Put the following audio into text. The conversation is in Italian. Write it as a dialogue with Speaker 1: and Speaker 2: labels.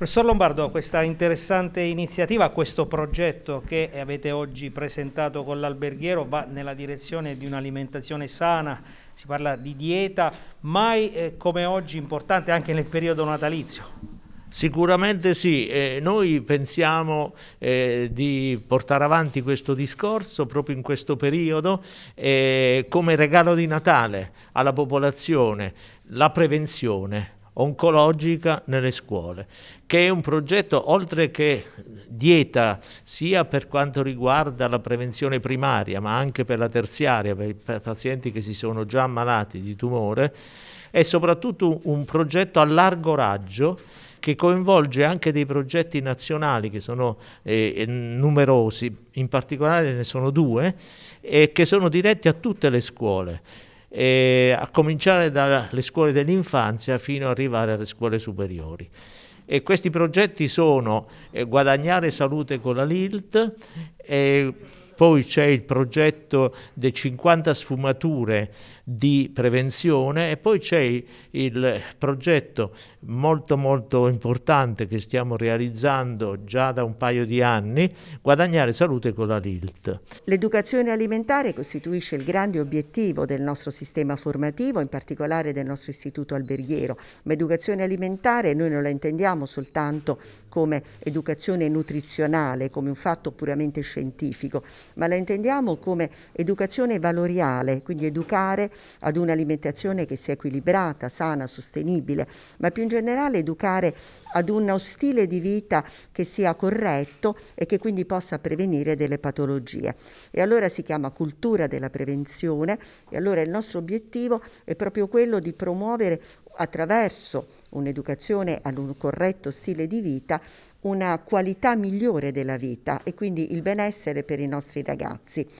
Speaker 1: Professor Lombardo, questa interessante iniziativa, questo progetto che avete oggi presentato con l'alberghiero va nella direzione di un'alimentazione sana, si parla di dieta, mai eh, come oggi importante anche nel periodo natalizio.
Speaker 2: Sicuramente sì, eh, noi pensiamo eh, di portare avanti questo discorso proprio in questo periodo eh, come regalo di Natale alla popolazione, la prevenzione oncologica nelle scuole, che è un progetto oltre che dieta sia per quanto riguarda la prevenzione primaria, ma anche per la terziaria, per i pazienti che si sono già ammalati di tumore, è soprattutto un progetto a largo raggio che coinvolge anche dei progetti nazionali che sono eh, eh numerosi, in particolare ne sono due, e eh, che sono diretti a tutte le scuole eh, a cominciare dalle scuole dell'infanzia fino ad arrivare alle scuole superiori. E questi progetti sono eh, guadagnare salute con la LILT, eh, poi c'è il progetto dei 50 sfumature di prevenzione e poi c'è il progetto molto molto importante che stiamo realizzando già da un paio di anni, guadagnare salute con la LILT.
Speaker 3: L'educazione alimentare costituisce il grande obiettivo del nostro sistema formativo, in particolare del nostro istituto alberghiero, ma educazione alimentare noi non la intendiamo soltanto come educazione nutrizionale, come un fatto puramente scientifico, ma la intendiamo come educazione valoriale, quindi educare ad un'alimentazione che sia equilibrata, sana, sostenibile, ma più in generale educare ad uno stile di vita che sia corretto e che quindi possa prevenire delle patologie. E allora si chiama cultura della prevenzione e allora il nostro obiettivo è proprio quello di promuovere attraverso un'educazione ad un corretto stile di vita, una qualità migliore della vita e quindi il benessere per i nostri ragazzi.